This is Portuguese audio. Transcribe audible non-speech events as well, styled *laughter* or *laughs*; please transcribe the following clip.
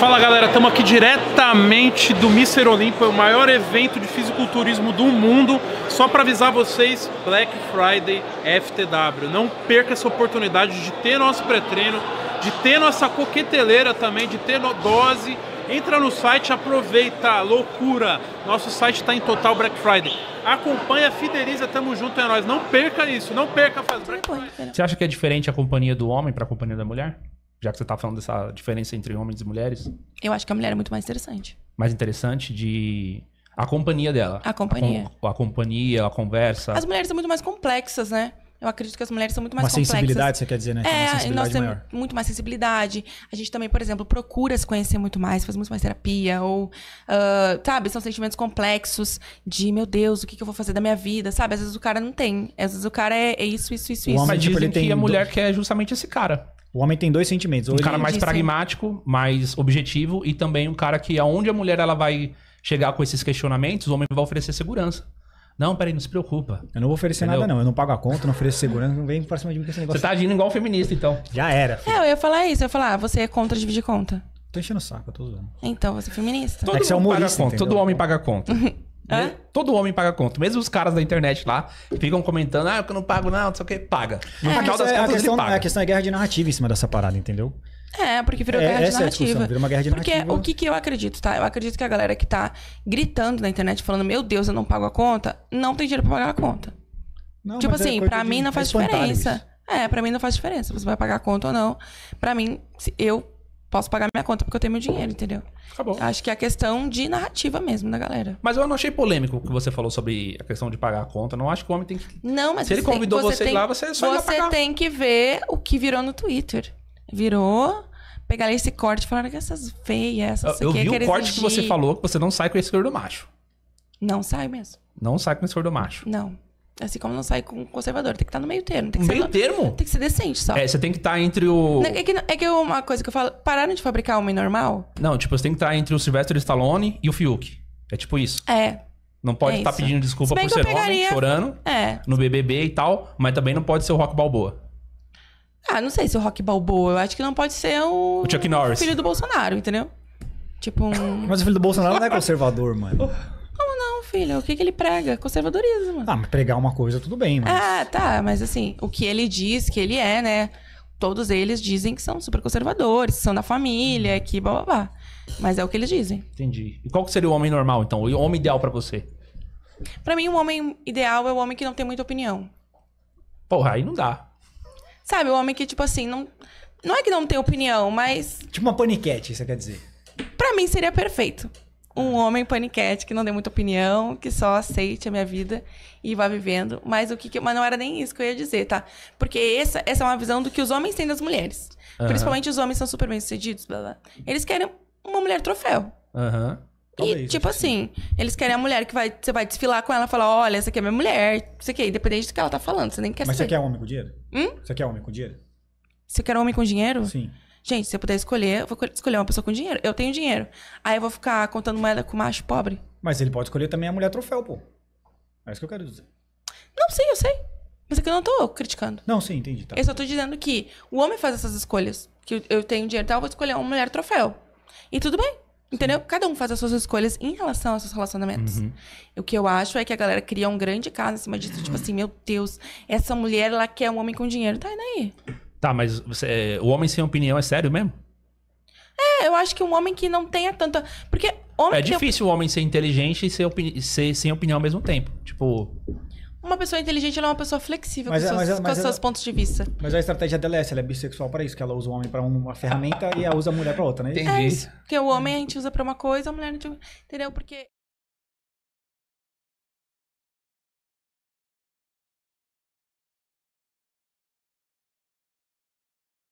Fala galera, estamos aqui diretamente do Mister Olimpo, o maior evento de fisiculturismo do mundo. Só para avisar vocês, Black Friday FTW. Não perca essa oportunidade de ter nosso pré-treino, de ter nossa coqueteleira também, de ter dose. Entra no site, aproveita, loucura. Nosso site está em total Black Friday. Acompanha, fideliza, tamo junto, é nós. Não perca isso, não perca. Faz né? Você acha que é diferente a companhia do homem para a companhia da mulher? Já que você tá falando dessa diferença entre homens e mulheres. Eu acho que a mulher é muito mais interessante. Mais interessante de. A companhia dela. A companhia. A, com... a companhia, a conversa. As mulheres são muito mais complexas, né? Eu acredito que as mulheres são muito mais uma complexas. sensibilidade, você quer dizer, né? É, nós temos maior. muito mais sensibilidade. A gente também, por exemplo, procura se conhecer muito mais, faz muito mais terapia, ou, uh, sabe, são sentimentos complexos de, meu Deus, o que, que, eu vou fazer da minha vida, sabe? Às vezes o cara não tem. Às vezes o cara é, é isso, isso, isso, o isso. Mas tipo, dizem tipo, ele tem que a mulher do... quer justamente esse cara. O homem tem dois sentimentos. um cara mais pragmático, mais objetivo e também um cara que aonde a mulher ela vai chegar com esses questionamentos, o homem vai oferecer segurança. Não, peraí, não se preocupa. Eu não vou oferecer Entendeu? nada, não. Eu não pago a conta, não ofereço segurança, não vem pra cima de mim com esse negócio. Você tá agindo igual um feminista, então. Já era. Filho. É, eu ia falar isso. Eu ia falar, ah, você é contra dividir conta. Tô enchendo o saco, eu tô zoando. Então, você é feminista. Todo, é que você é humorista, paga conta, todo homem paga a conta. É? Todo homem paga conta. Mesmo os caras da internet lá ficam comentando, ah, eu não pago, não, não sei o que, paga. É. No é, das é, contas, a questão, paga. É, a questão é guerra de narrativa em cima dessa parada, entendeu? É, porque virou é, guerra de é narrativa. É virou uma guerra de porque narrativa. o que, que eu acredito, tá? Eu acredito que a galera que tá gritando na internet, falando, meu Deus, eu não pago a conta, não tem dinheiro pra pagar a conta. Não, tipo assim, é pra mim não faz diferença. Isso. É, pra mim não faz diferença. Você vai pagar a conta ou não. Pra mim, eu posso pagar minha conta porque eu tenho meu dinheiro, entendeu? Acabou. Acho que é a questão de narrativa mesmo da galera. Mas eu não achei polêmico o que você falou sobre a questão de pagar a conta. Não acho que o homem tem que. Não, mas se ele convidou tem, você, tem, lá, você é só Você pagar. tem que ver o que virou no Twitter. Virou. Pegar esse corte e falar que essas feias, essas Eu, eu vi o corte exigir. que você falou que você não sai com esse cor do macho. Não sai mesmo. Não sai com esse cor do macho. Não. Assim como não sai com conservador. Tem que estar tá no meio termo. Tem que meio ser, termo? Tem que ser decente só. É, você tem que estar tá entre o. É que, é que é uma coisa que eu falo. Pararam de fabricar homem normal? Não, tipo, você tem que estar tá entre o Sylvester Stallone e o Fiuk. É tipo isso. É. Não pode estar é pedindo desculpa se por ser pegaria... homem, chorando. É. No BBB e tal. Mas também não pode ser o Rock Balboa. Ah, não sei se o Rock Balboa. Eu acho que não pode ser o. O Chuck Norris. O filho do Bolsonaro, entendeu? Tipo um. Mas o filho do Bolsonaro não é conservador, mano. *laughs* filho, o que, que ele prega? Conservadorismo. Ah, mas pregar uma coisa, tudo bem, mas... Ah, tá, mas assim, o que ele diz que ele é, né? Todos eles dizem que são super conservadores, que são da família, que blá blá blá. Mas é o que eles dizem. Entendi. E qual que seria o homem normal, então? O homem ideal para você? Para mim, um homem ideal é o homem que não tem muita opinião. Porra, aí não dá. Sabe, o homem que, tipo assim, não. Não é que não tem opinião, mas. Tipo uma paniquete, você quer dizer? Pra mim seria perfeito um uhum. homem paniquete que não dê muita opinião, que só aceite a minha vida e vá vivendo. Mas o que, que mas não era nem isso que eu ia dizer, tá? Porque essa, essa é uma visão do que os homens têm das mulheres. Uhum. Principalmente os homens são super bem sucedidos, blá blá. Eles querem uma mulher troféu. Aham. Uhum. E, tipo assim, eles querem a mulher que vai, você vai desfilar com ela e falar: olha, essa aqui é minha mulher, isso aqui, independente do que ela tá falando, você nem quer Mas você quer homem com dinheiro? Hum? Você quer homem com dinheiro? Você quer homem com dinheiro? Sim. Gente, se eu puder escolher, eu vou escolher uma pessoa com dinheiro. Eu tenho dinheiro. Aí eu vou ficar contando moeda com macho pobre. Mas ele pode escolher também a mulher troféu, pô. É isso que eu quero dizer. Não, sim, eu sei. Mas é que eu não tô criticando. Não, sim, entendi. Tá. Eu só tô dizendo que o homem faz essas escolhas. Que eu tenho dinheiro e tal, eu vou escolher uma mulher troféu. E tudo bem. Entendeu? Cada um faz as suas escolhas em relação aos seus relacionamentos. Uhum. O que eu acho é que a galera cria um grande caso em cima disso. Tipo *clears throat* assim, meu Deus, essa mulher, ela quer um homem com dinheiro. Tá, e daí? Tá, mas você, é, o homem sem opinião é sério mesmo? É, eu acho que um homem que não tenha tanta. Porque homem. É difícil o homem ser inteligente e ser, ser sem opinião ao mesmo tempo. Tipo. Uma pessoa inteligente ela é uma pessoa flexível mas, com, é, é, mas, seus, mas, com seus pontos de vista. Mas a estratégia dela é essa, ela é bissexual para isso, que ela usa o homem para uma ferramenta e ela usa a mulher para outra, né? Entendi. É isso, porque o homem a gente usa para uma coisa, a mulher a gente... Entendeu? Porque...